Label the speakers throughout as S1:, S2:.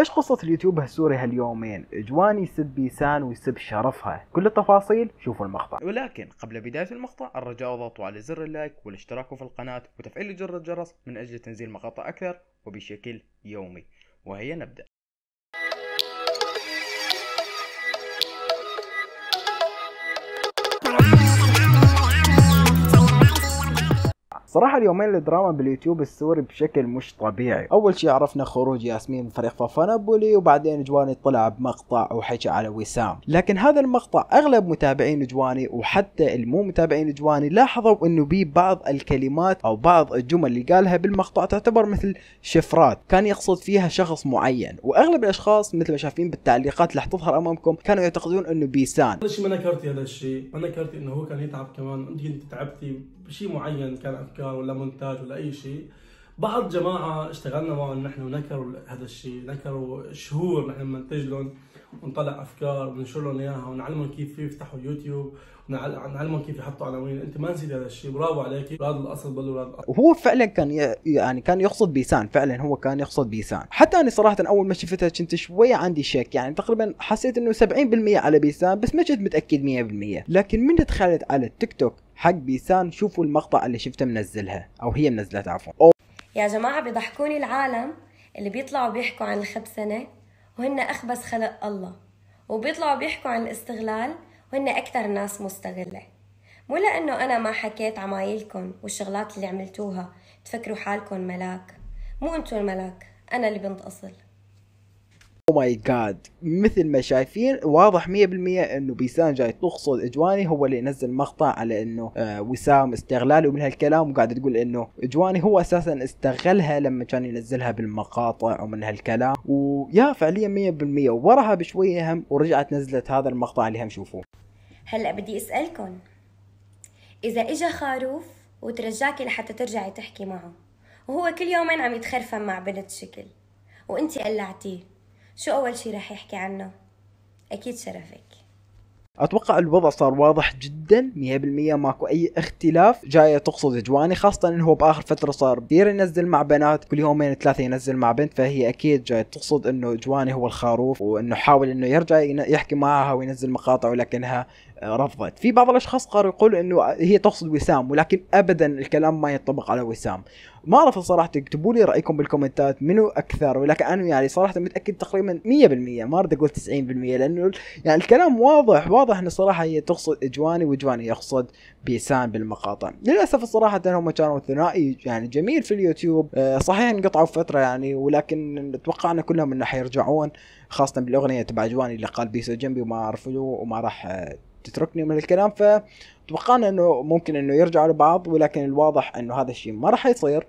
S1: ايش قصة اليوتيوب السوري هاليومين؟ اجوان يسب بيسان ويسب شرفها، كل التفاصيل شوفوا المقطع. ولكن قبل بداية المقطع الرجاء ضغطوا على زر اللايك والاشتراك في القناة وتفعيل جر الجرس من اجل تنزيل مقاطع اكثر وبشكل يومي. وهي نبدأ. صراحه اليومين الدراما باليوتيوب السوري بشكل مش طبيعي اول شيء عرفنا خروج ياسمين من فريق فافانابولي وبعدين جواني طلع بمقطع وحكى على وسام لكن هذا المقطع اغلب متابعين جواني وحتى المو متابعين جواني لاحظوا انه بي بعض الكلمات او بعض الجمل اللي قالها بالمقطع تعتبر مثل شفرات كان يقصد فيها شخص معين واغلب الاشخاص مثل ما شايفين بالتعليقات اللي تظهر امامكم كانوا يعتقدون انه بيسان
S2: ليش ما نكرتي هذا الشيء ما نكرتي انه هو كان يتعب كمان انت تعبتي بشيء معين كان افكار ولا مونتاج ولا اي شيء بعض جماعه اشتغلنا معهم نحن ونكروا هذا الشيء نكروا شهور نحن بننتج لهم ونطلع افكار وننشر لهم اياها ونعلمهم كيف يفتحوا يوتيوب ونعلمهم كيف يحطوا عناوين انت ما نسيت هذا الشيء برافو عليك راد الاصل بل راد الاصل
S1: وهو فعلا كان يعني كان يقصد بيسان فعلا هو كان يقصد بيسان حتى انا صراحه اول ما شفتها كنت شوي عندي شك يعني تقريبا حسيت انه 70% على بيسان بس ما كنت متاكد 100% لكن من دخلت على التيك توك حق بيسان شوفوا المقطع اللي شفته منزلها او هي منزلته عفوا أو...
S2: يا جماعه بيضحكوني العالم اللي بيطلعوا بيحكوا عن الخبسنه وهن اخبث خلق الله وبيطلعوا بيحكوا عن الاستغلال وهن اكثر ناس مستغله مو لانه انا ما حكيت عمايلكم والشغلات اللي عملتوها تفكروا حالكم ملاك مو انتو الملاك انا اللي بنت اصل
S1: ماي oh جاد مثل ما شايفين واضح 100% انه بيسان جاي تقصد اجواني هو اللي نزل مقطع على انه آه وسام استغلاله ومن هالكلام وقاعد تقول انه اجواني هو اساسا استغلها لما كان ينزلها بالمقاطع ومن هالكلام ويا فعليا 100% وراها بشويه هم ورجعت نزلت هذا المقطع اللي هم شوفوه
S2: هلا بدي اسالكم اذا اجى خروف وترجاك لحتى ترجعي تحكي معه وهو كل يومين عم يتخرفن مع بنت شكل وانتي قلعتيه شو أول شي رح يحكي عنه؟ أكيد شرفك
S1: اتوقع الوضع صار واضح جدا 100% ماكو اي اختلاف جايه تقصد جواني خاصه انه هو باخر فتره صار كثير ينزل مع بنات كل يومين ثلاثه ينزل مع بنت فهي اكيد جايه تقصد انه جواني هو الخروف وانه حاول انه يرجع يحكي معها وينزل مقاطع ولكنها آه، رفضت في بعض الاشخاص قالوا يقولوا انه هي تقصد وسام ولكن ابدا الكلام ما ينطبق على وسام ما اعرف صراحه اكتبوا لي رايكم بالكومنتات منو اكثر ولكن انا يعني صراحه متاكد تقريبا 100% ما اريد اقول 90% لانه يعني الكلام واضح واضح انه صراحه هي تقصد اجواني واجواني يقصد بيسان بالمقاطع للاسف الصراحه هم كانوا ثنائي يعني جميل في اليوتيوب آه، صحيح انقطعوا فتره يعني ولكن توقعنا كلهم انه حيرجعون خاصه بالاغنيه تبع اجواني اللي قال بيسو جنبي وما عرفوا وما راح تتركني من الكلام فتوقعنا انه ممكن انه يرجع لبعض ولكن الواضح انه هذا الشيء ما راح يصير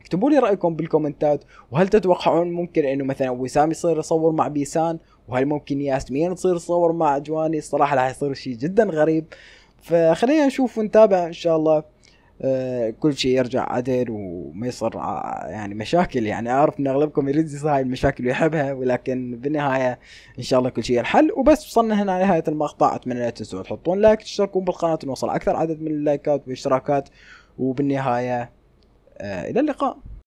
S1: اكتبوا لي رايكم بالكومنتات وهل تتوقعون ممكن انه مثلا وسام يصير يصور مع بيسان وهل ممكن ياسمين تصير تصور مع جواني الصراحه راح يصير شيء جدا غريب فخلينا نشوف ونتابع ان شاء الله آه، كل شيء يرجع عدل وما يصير آه، يعني مشاكل يعني اعرف ان اغلبكم يريد هاي المشاكل ويحبها ولكن بالنهايه ان شاء الله كل شيء الحل وبس وصلنا هنا نهايه المقطع اتمنى لا تنسوا تحطون لايك تشتركون بالقناه نوصل اكثر عدد من اللايكات والاشتراكات وبالنهايه آه، الى اللقاء